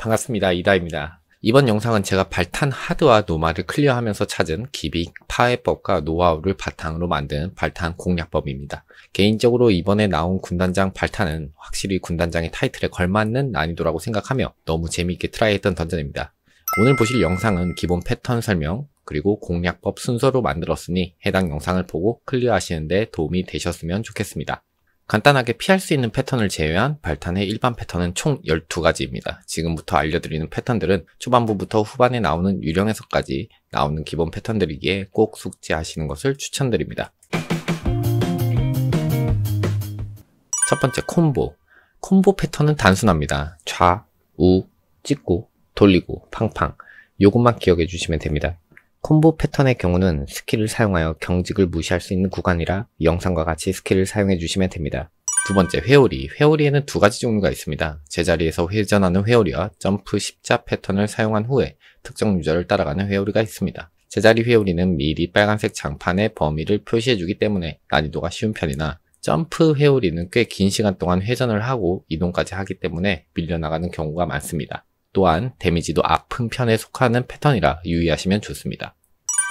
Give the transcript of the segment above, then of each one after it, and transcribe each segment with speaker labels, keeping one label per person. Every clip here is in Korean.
Speaker 1: 반갑습니다. 이다입니다. 이번 영상은 제가 발탄 하드와 노마를 클리어하면서 찾은 기빅 파해법과 노하우를 바탕으로 만든 발탄 공략법입니다. 개인적으로 이번에 나온 군단장 발탄은 확실히 군단장의 타이틀에 걸맞는 난이도라고 생각하며 너무 재미있게 트라이했던 던전입니다. 오늘 보실 영상은 기본 패턴 설명, 그리고 공략법 순서로 만들었으니 해당 영상을 보고 클리어하시는데 도움이 되셨으면 좋겠습니다. 간단하게 피할 수 있는 패턴을 제외한 발탄의 일반 패턴은 총 12가지입니다. 지금부터 알려드리는 패턴들은 초반부부터 후반에 나오는 유령 에서까지 나오는 기본 패턴들이기에 꼭 숙지하시는 것을 추천드립니다. 첫 번째 콤보 콤보 패턴은 단순합니다. 좌, 우, 찍고, 돌리고, 팡팡 요것만 기억해 주시면 됩니다. 콤보 패턴의 경우는 스킬을 사용하여 경직을 무시할 수 있는 구간이라 영상과 같이 스킬을 사용해 주시면 됩니다. 두 번째 회오리. 회오리에는 두 가지 종류가 있습니다. 제자리에서 회전하는 회오리와 점프 십자 패턴을 사용한 후에 특정 유저를 따라가는 회오리가 있습니다. 제자리 회오리는 미리 빨간색 장판의 범위를 표시해주기 때문에 난이도가 쉬운 편이나 점프 회오리는 꽤 긴 시간 동안 회전을 하고 이동까지 하기 때문에 밀려나가는 경우가 많습니다. 또한 데미지도 아픈 편에 속하는 패턴이라 유의하시면 좋습니다.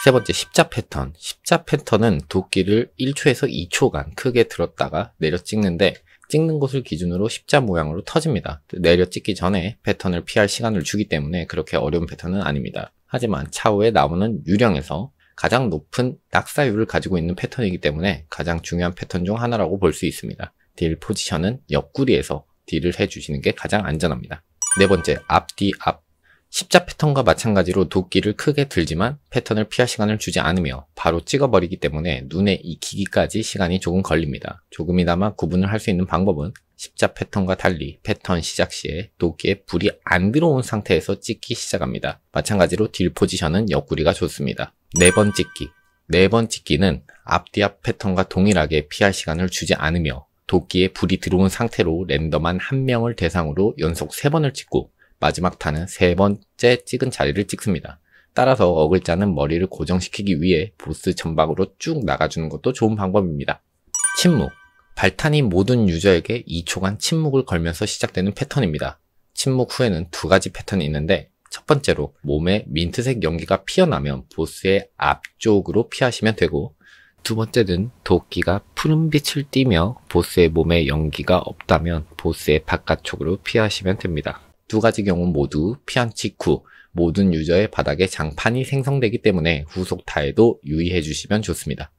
Speaker 1: 세 번째 십자 패턴 십자 패턴은 도끼를 1초에서 2초간 크게 들었다가 내려 찍는데 찍는 곳을 기준으로 십자 모양으로 터집니다. 내려 찍기 전에 패턴을 피할 시간을 주기 때문에 그렇게 어려운 패턴은 아닙니다. 하지만 차후에 나오는 유령에서 가장 높은 낙사율을 가지고 있는 패턴이기 때문에 가장 중요한 패턴 중 하나라고 볼 수 있습니다. 딜 포지션은 옆구리에서 딜을 해주시는 게 가장 안전합니다. 네 번째, 앞뒤 앞. 십자 패턴과 마찬가지로 도끼를 크게 들지만 패턴을 피할 시간을 주지 않으며 바로 찍어버리기 때문에 눈에 익히기까지 시간이 조금 걸립니다. 조금이나마 구분을 할 수 있는 방법은 십자 패턴과 달리 패턴 시작 시에 도끼에 불이 안 들어온 상태에서 찍기 시작합니다. 마찬가지로 딜 포지션은 옆구리가 좋습니다. 네 번 찍기. 네 번 찍기는 앞뒤 앞 패턴과 동일하게 피할 시간을 주지 않으며 도끼에 불이 들어온 상태로 랜덤한 한 명을 대상으로 연속 3번을 찍고 마지막 탄은 세 번째 찍은 자리를 찍습니다. 따라서 어글자는 머리를 고정시키기 위해 보스 전방으로 쭉 나가주는 것도 좋은 방법입니다. 침묵. 발탄이 모든 유저에게 2초간 침묵을 걸면서 시작되는 패턴입니다. 침묵 후에는 두 가지 패턴이 있는데 첫 번째로 몸에 민트색 연기가 피어나면 보스의 앞쪽으로 피하시면 되고 두 번째는 도끼가 푸른빛을 띠며 보스의 몸에 연기가 없다면 보스의 바깥쪽으로 피하시면 됩니다. 두 가지 경우 모두 피한 직후 모든 유저의 바닥에 장판이 생성되기 때문에 후속 타에도 유의해 주시면 좋습니다.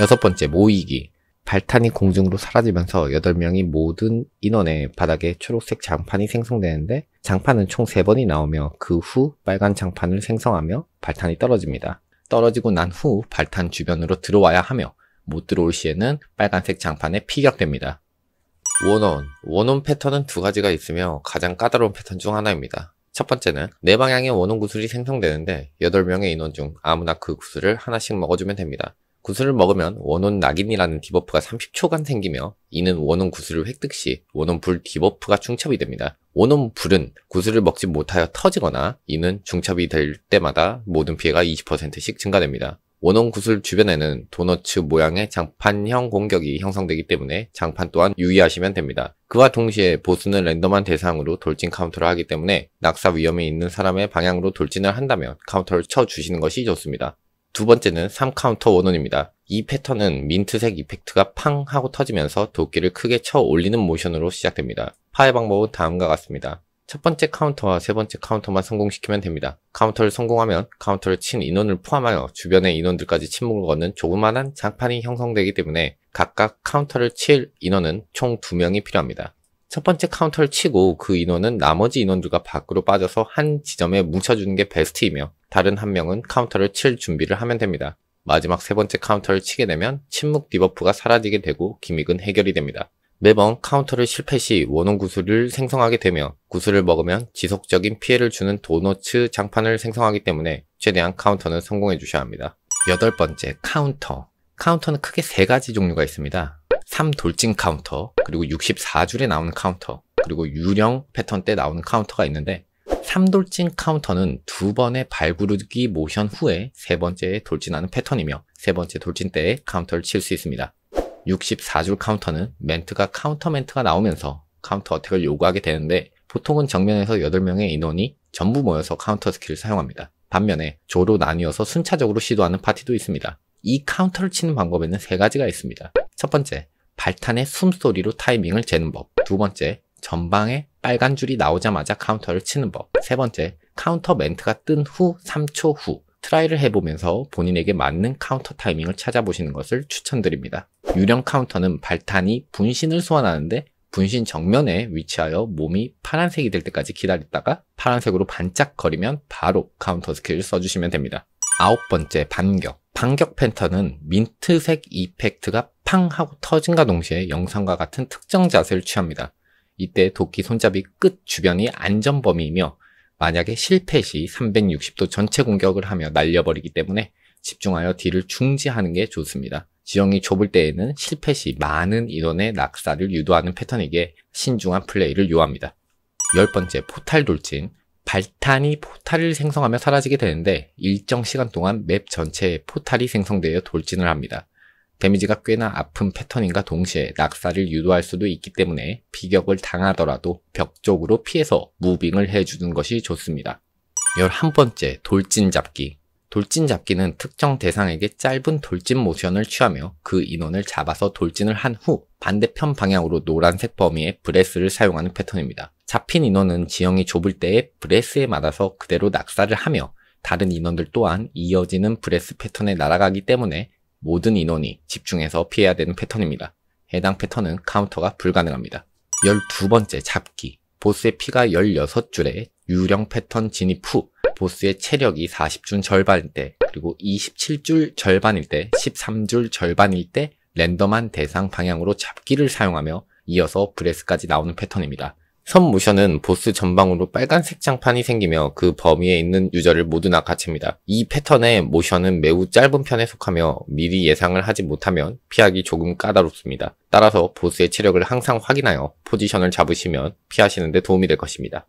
Speaker 1: 여섯 번째 모이기 발탄이 공중으로 사라지면서 8명이 모든 인원의 바닥에 초록색 장판이 생성되는데 장판은 총 3번이 나오며 그 후 빨간 장판을 생성하며 발탄이 떨어집니다. 떨어지고 난 후 발탄 주변으로 들어와야 하며 못 들어올 시에는 빨간색 장판에 피격됩니다. 원온, 원온 패턴은 두 가지가 있으며 가장 까다로운 패턴 중 하나입니다. 첫 번째는 네 방향의 원온 구슬이 생성되는데 8명의 인원 중 아무나 그 구슬을 하나씩 먹어주면 됩니다. 구슬을 먹으면 원혼 낙인이라는 디버프가 30초간 생기며 이는 원혼 구슬을 획득 시 원혼 불 디버프가 중첩이 됩니다. 원혼 불은 구슬을 먹지 못하여 터지거나 이는 중첩이 될 때마다 모든 피해가 20%씩 증가됩니다. 원혼 구슬 주변에는 도너츠 모양의 장판형 공격이 형성되기 때문에 장판 또한 유의하시면 됩니다. 그와 동시에 보스는 랜덤한 대상으로 돌진 카운터를 하기 때문에 낙사 위험이 있는 사람의 방향으로 돌진을 한다면 카운터를 쳐주시는 것이 좋습니다. 두 번째는 3카운터 원혼입니다. 이 패턴은 민트색 이펙트가 팡 하고 터지면서 도끼를 크게 쳐 올리는 모션으로 시작됩니다. 파의 방법은 다음과 같습니다. 첫 번째 카운터와 세 번째 카운터만 성공시키면 됩니다. 카운터를 성공하면 카운터를 친 인원을 포함하여 주변의 인원들까지 침묵을 걷는 조그만한 장판이 형성되기 때문에 각각 카운터를 칠 인원은 총 2명이 필요합니다. 첫 번째 카운터를 치고 그 인원은 나머지 인원들과 밖으로 빠져서 한 지점에 뭉쳐주는 게 베스트이며 다른 한 명은 카운터를 칠 준비를 하면 됩니다. 마지막 세 번째 카운터를 치게 되면 침묵 디버프가 사라지게 되고 기믹은 해결이 됩니다. 매번 카운터를 실패 시 원혼 구슬을 생성하게 되며 구슬을 먹으면 지속적인 피해를 주는 도너츠 장판을 생성하기 때문에 최대한 카운터는 성공해 주셔야 합니다. 여덟 번째 카운터 카운터는 크게 세 가지 종류가 있습니다. 3돌진 카운터, 그리고 64줄에 나오는 카운터, 그리고 유령 패턴 때 나오는 카운터가 있는데 3돌진 카운터는 두 번의 발구르기 모션 후에 세 번째에 돌진하는 패턴이며 세 번째 돌진 때에 카운터를 칠 수 있습니다. 64줄 카운터는 멘트가 카운터 멘트가 나오면서 카운터 어택을 요구하게 되는데 보통은 정면에서 8명의 인원이 전부 모여서 카운터 스킬을 사용합니다. 반면에 조로 나뉘어서 순차적으로 시도하는 파티도 있습니다. 이 카운터를 치는 방법에는 세 가지가 있습니다. 첫 번째, 발탄의 숨소리로 타이밍을 재는 법. 두 번째, 전방에 빨간 줄이 나오자마자 카운터를 치는 법. 세 번째, 카운터 멘트가 뜬 후 3초 후 트라이를 해보면서 본인에게 맞는 카운터 타이밍을 찾아보시는 것을 추천드립니다. 유령 카운터는 발탄이 분신을 소환하는데 분신 정면에 위치하여 몸이 파란색이 될 때까지 기다렸다가 파란색으로 반짝거리면 바로 카운터 스킬을 써주시면 됩니다. 아홉 번째 반격. 반격 펜터는 민트색 이펙트가 팡 하고 터진과 동시에 영상과 같은 특정 자세를 취합니다. 이때 도끼 손잡이 끝 주변이 안전 범위이며 만약에 실패 시 360도 전체 공격을 하며 날려버리기 때문에 집중하여 딜을 중지하는 게 좋습니다. 지형이 좁을 때에는 실패 시 많은 인원의 낙사를 유도하는 패턴에게 신중한 플레이를 요합니다. 열 번째 포탈 돌진 발탄이 포탈을 생성하며 사라지게 되는데 일정 시간 동안 맵 전체에 포탈이 생성되어 돌진을 합니다. 데미지가 꽤나 아픈 패턴인가 동시에 낙사를 유도할 수도 있기 때문에 비격을 당하더라도 벽 쪽으로 피해서 무빙을 해주는 것이 좋습니다. 11번째 돌진 잡기 돌진 잡기는 특정 대상에게 짧은 돌진 모션을 취하며 그 인원을 잡아서 돌진을 한 후 반대편 방향으로 노란색 범위에 브레스를 사용하는 패턴입니다. 잡힌 인원은 지형이 좁을 때에 브레스에 맞아서 그대로 낙사를 하며 다른 인원들 또한 이어지는 브레스 패턴에 날아가기 때문에 모든 인원이 집중해서 피해야 되는 패턴입니다. 해당 패턴은 카운터가 불가능합니다. 12번째 잡기 보스의 피가 16줄에 유령 패턴 진입 후 보스의 체력이 40줄 절반일 때 그리고 27줄 절반일 때 13줄 절반일 때 랜덤한 대상 방향으로 잡기를 사용하며 이어서 브레스까지 나오는 패턴입니다. 선 모션은 보스 전방으로 빨간색 장판이 생기며 그 범위에 있는 유저를 모두 낚아칩니다이 패턴의 모션은 매우 짧은 편에 속하며 미리 예상을 하지 못하면 피하기 조금 까다롭습니다. 따라서 보스의 체력을 항상 확인하여 포지션을 잡으시면 피하시는데 도움이 될 것입니다.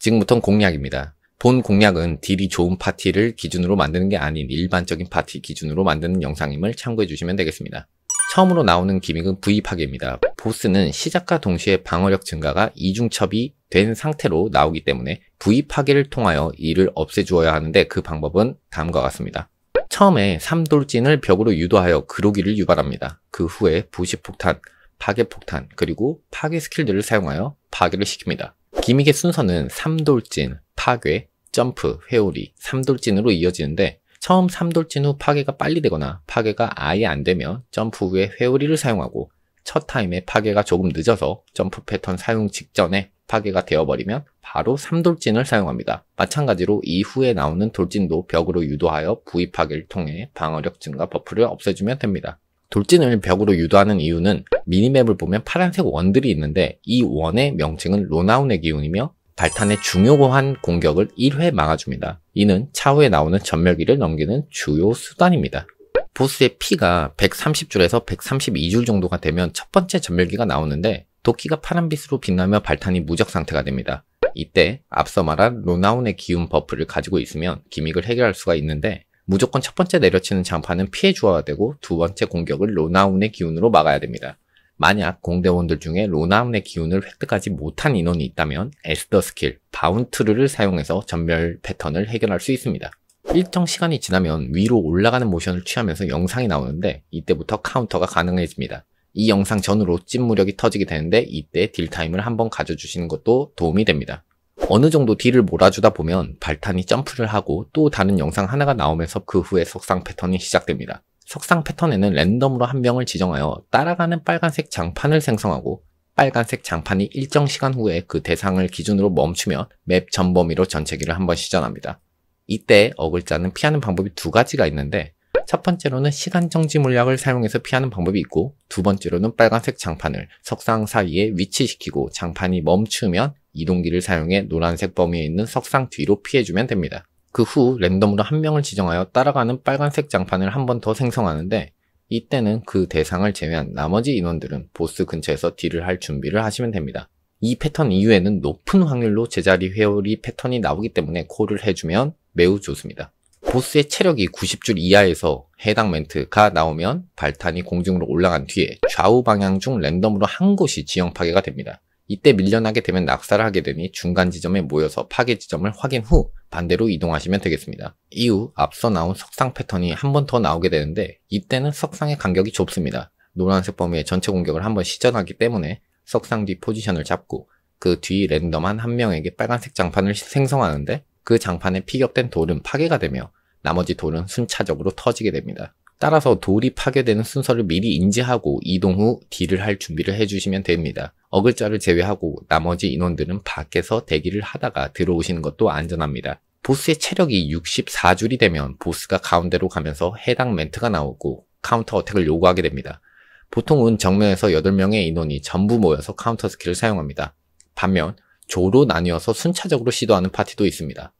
Speaker 1: 지금부터 공략입니다. 본 공략은 딜이 좋은 파티를 기준으로 만드는 게 아닌 일반적인 파티 기준으로 만드는 영상임을 참고해 주시면 되겠습니다. 처음으로 나오는 기믹은 V 파괴입니다. 보스는 시작과 동시에 방어력 증가가 이중첩이 된 상태로 나오기 때문에 V 파괴를 통하여 이를 없애주어야 하는데 그 방법은 다음과 같습니다. 처음에 삼돌진을 벽으로 유도하여 그로기를 유발합니다. 그 후에 부시폭탄, 파괴폭탄, 그리고 파괴 스킬들을 사용하여 파괴를 시킵니다. 기믹의 순서는 삼돌진, 파괴, 점프, 회오리, 삼돌진으로 이어지는데 처음 삼돌진 후 파괴가 빨리 되거나 파괴가 아예 안 되면 점프 후에 회오리를 사용하고 첫 타임에 파괴가 조금 늦어서 점프 패턴 사용 직전에 파괴가 되어버리면 바로 3돌진을 사용합니다. 마찬가지로 이후에 나오는 돌진도 벽으로 유도하여 부위 파괴를 통해 방어력 증가 버프를 없애주면 됩니다. 돌진을 벽으로 유도하는 이유는 미니맵을 보면 파란색 원들이 있는데 이 원의 명칭은 로나운의 기운이며 발탄의 중요한 공격을 1회 막아줍니다. 이는 차후에 나오는 전멸기를 넘기는 주요 수단입니다. 보스의 피가 130줄에서 132줄 정도가 되면 첫 번째 전멸기가 나오는데 도끼가 파란빛으로 빛나며 발탄이 무적 상태가 됩니다. 이때 앞서 말한 로나운의 기운 버프를 가지고 있으면 기믹을 해결할 수가 있는데 무조건 첫 번째 내려치는 장판은 피해 주어야 되고 두 번째 공격을 로나운의 기운으로 막아야 됩니다. 만약 공대원들 중에 로나운의 기운을 획득하지 못한 인원이 있다면 에스더 스킬, 바운트르를 사용해서 전멸 패턴을 해결할 수 있습니다. 일정 시간이 지나면 위로 올라가는 모션을 취하면서 영상이 나오는데 이때부터 카운터가 가능해집니다. 이 영상 전후로 찐무력이 터지게 되는데 이때 딜타임을 한번 가져주시는 것도 도움이 됩니다. 어느 정도 딜을 몰아주다 보면 발탄이 점프를 하고 또 다른 영상 하나가 나오면서 그 후에 석상 패턴이 시작됩니다. 속상 패턴에는 랜덤으로 한 명을 지정하여 따라가는 빨간색 장판을 생성하고 빨간색 장판이 일정 시간 후에 그 대상을 기준으로 멈추면맵전 범위로 전체기를 한번 시전합니다. 이때 어글자는 피하는 방법이 두 가지가 있는데 첫 번째로는 시간 정지 물약을 사용해서 피하는 방법이 있고 두 번째로는 빨간색 장판을 석상 사이에 위치시키고 장판이 멈추면 이동기를 사용해 노란색 범위에 있는 석상 뒤로 피해주면 됩니다. 그후 랜덤으로 한 명을 지정하여 따라가는 빨간색 장판을 한 번 더 생성하는데 이때는 그 대상을 제외한 나머지 인원들은 보스 근처에서 딜을 할 준비를 하시면 됩니다. 이 패턴 이후에는 높은 확률로 제자리 회오리 패턴이 나오기 때문에 콜을 해주면 매우 좋습니다. 보스의 체력이 90줄 이하에서 해당 멘트가 나오면 발탄이 공중으로 올라간 뒤에 좌우 방향 중 랜덤으로 한 곳이 지형 파괴가 됩니다. 이때 밀려나게 되면 낙사를 하게 되니 중간 지점에 모여서 파괴 지점을 확인 후 반대로 이동하시면 되겠습니다. 이후 앞서 나온 석상 패턴이 한 번 더 나오게 되는데 이때는 석상의 간격이 좁습니다. 노란색 범위의 전체 공격을 한번 시전하기 때문에 석상 뒤 포지션을 잡고 그 뒤 랜덤한 한 명에게 빨간색 장판을 생성하는데 그 장판에 피격된 돌은 파괴가 되며 나머지 돌은 순차적으로 터지게 됩니다. 따라서 돌이 파괴되는 순서를 미리 인지하고 이동 후 딜을 할 준비를 해주시면 됩니다. 어글자를 제외하고 나머지 인원들은 밖에서 대기를 하다가 들어오시는 것도 안전합니다. 보스의 체력이 64줄이 되면 보스가 가운데로 가면서 해당 멘트가 나오고 카운터 어택을 요구하게 됩니다. 보통은 정면에서 8명의 인원이 전부 모여서 카운터 스킬을 사용합니다. 반면 조로 나뉘어서 순차적으로 시도하는 파티도 있습니다.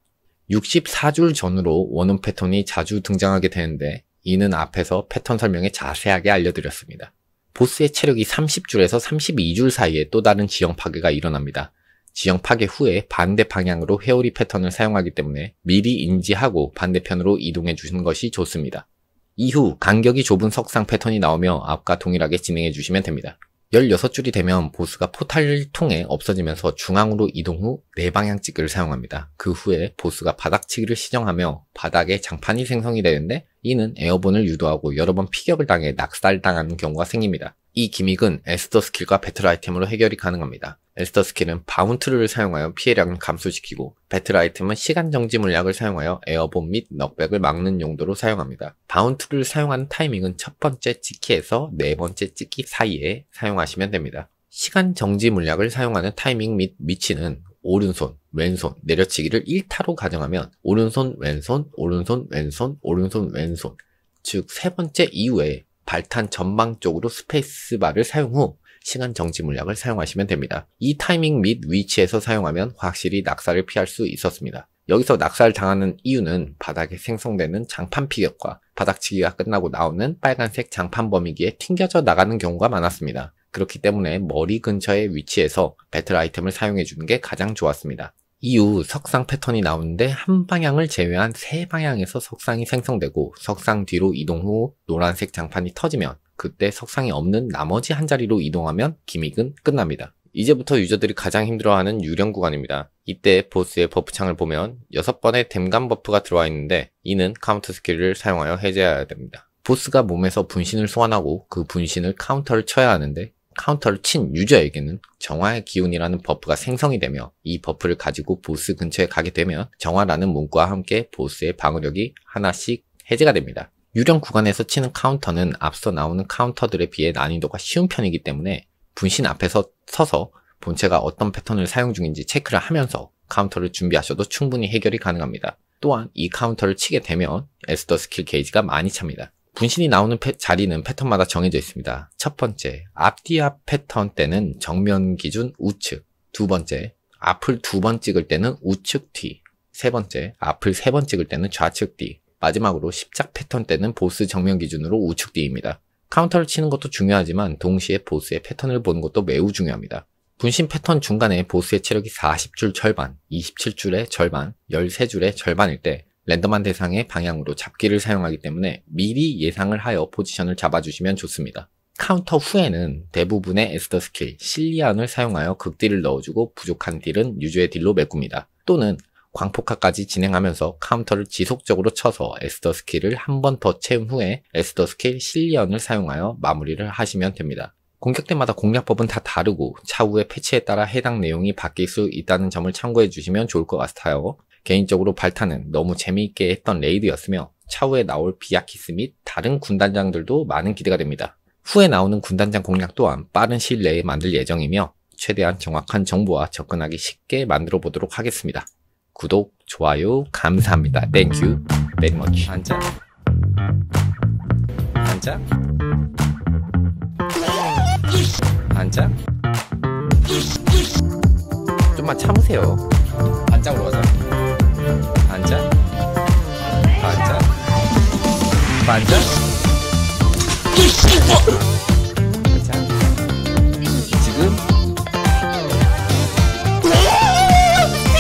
Speaker 1: 64줄 전으로 원음 패턴이 자주 등장하게 되는데 이는 앞에서 패턴 설명에 자세하게 알려드렸습니다. 보스의 체력이 30줄에서 32줄 사이에 또 다른 지형 파괴가 일어납니다. 지형 파괴 후에 반대 방향으로 회오리 패턴을 사용하기 때문에 미리 인지하고 반대편으로 이동해 주는 것이 좋습니다. 이후 간격이 좁은 석상 패턴이 나오며 앞과 동일하게 진행해 주시면 됩니다. 16줄이 되면 보스가 포탈을 통해 없어지면서 중앙으로 이동 후 4방향 찍기를 사용합니다. 그 후에 보스가 바닥치기를 시정하며 바닥에 장판이 생성이 되는데 이는 에어본을 유도하고 여러 번 피격을 당해 낙살당하는 경우가 생깁니다. 이 기믹은 에스더 스킬과 배틀 아이템으로 해결이 가능합니다. 에스더 스킬은 바운트를 사용하여 피해량을 감소시키고 배틀 아이템은 시간 정지 물약을 사용하여 에어본 및 넉백을 막는 용도로 사용합니다. 바운트를 사용하는 타이밍은 첫 번째 찍기에서 네 번째 찍기 사이에 사용하시면 됩니다. 시간 정지 물약을 사용하는 타이밍 및 위치는 오른손, 왼손 내려치기를 1타로 가정하면 오른손, 왼손, 오른손, 왼손, 오른손, 왼손 즉 세 번째 이후에 발탄 전망 쪽으로 스페이스바를 사용 후 시간 정지 물약을 사용하시면 됩니다. 이 타이밍 및 위치에서 사용하면 확실히 낙사를 피할 수 있었습니다. 여기서 낙사를 당하는 이유는 바닥에 생성되는 장판 피격과 바닥치기가 끝나고 나오는 빨간색 장판 범위기에 튕겨져 나가는 경우가 많았습니다. 그렇기 때문에 머리 근처의 위치에서 배틀 아이템을 사용해주는 게 가장 좋았습니다. 이후 석상 패턴이 나오는데 한 방향을 제외한 세 방향에서 석상이 생성되고 석상 뒤로 이동 후 노란색 장판이 터지면 그때 석상이 없는 나머지 한 자리로 이동하면 기믹은 끝납니다. 이제부터 유저들이 가장 힘들어하는 유령 구간입니다. 이때 보스의 버프창을 보면 6번의 댐감 버프가 들어와 있는데 이는 카운터 스킬을 사용하여 해제해야 됩니다. 보스가 몸에서 분신을 소환하고 그 분신을 카운터를 쳐야 하는데 카운터를 친 유저에게는 정화의 기운이라는 버프가 생성이 되며 이 버프를 가지고 보스 근처에 가게 되면 정화라는 문구와 함께 보스의 방어력이 하나씩 해제가 됩니다. 유령 구간에서 치는 카운터는 앞서 나오는 카운터들에 비해 난이도가 쉬운 편이기 때문에 분신 앞에서 서서 본체가 어떤 패턴을 사용 중인지 체크를 하면서 카운터를 준비하셔도 충분히 해결이 가능합니다. 또한 이 카운터를 치게 되면 에스더 스킬 게이지가 많이 찹니다. 분신이 나오는 패, 자리는 패턴마다 정해져 있습니다. 첫 번째, 앞뒤 앞 패턴 때는 정면 기준 우측. 두 번째, 앞을 두 번 찍을 때는 우측 뒤. 세 번째, 앞을 세 번 찍을 때는 좌측 뒤. 마지막으로 십작 패턴 때는 보스 정면 기준으로 우측 뒤입니다. 카운터를 치는 것도 중요하지만 동시에 보스의 패턴을 보는 것도 매우 중요합니다. 분신 패턴 중간에 보스의 체력이 40줄 절반, 27줄의 절반, 13줄의 절반일 때 랜덤한 대상의 방향으로 잡기를 사용하기 때문에 미리 예상을 하여 포지션을 잡아주시면 좋습니다. 카운터 후에는 대부분의 에스더 스킬, 실리안을 사용하여 극딜을 넣어주고 부족한 딜은 유저의 딜로 메꿉니다. 또는 광폭화까지 진행하면서 카운터를 지속적으로 쳐서 에스더 스킬을 한 번 더 채운 후에 에스더 스킬 실리언을 사용하여 마무리를 하시면 됩니다. 공격 대마다 공략법은 다 다르고 차후의 패치에 따라 해당 내용이 바뀔 수 있다는 점을 참고해 주시면 좋을 것 같아요. 개인적으로 발탄은 너무 재미있게 했던 레이드였으며 차후에 나올 비아키스 및 다른 군단장들도 많은 기대가 됩니다. 후에 나오는 군단장 공략 또한 빠른 시일 내에 만들 예정이며 최대한 정확한 정보와 접근하기 쉽게 만들어 보도록 하겠습니다. 구독, 좋아요 감사합니다. Thank you very much. 앉아. 앉아. 앉아. 좀만 참으세요. 앉아 으로가자 맞아? 어. 지금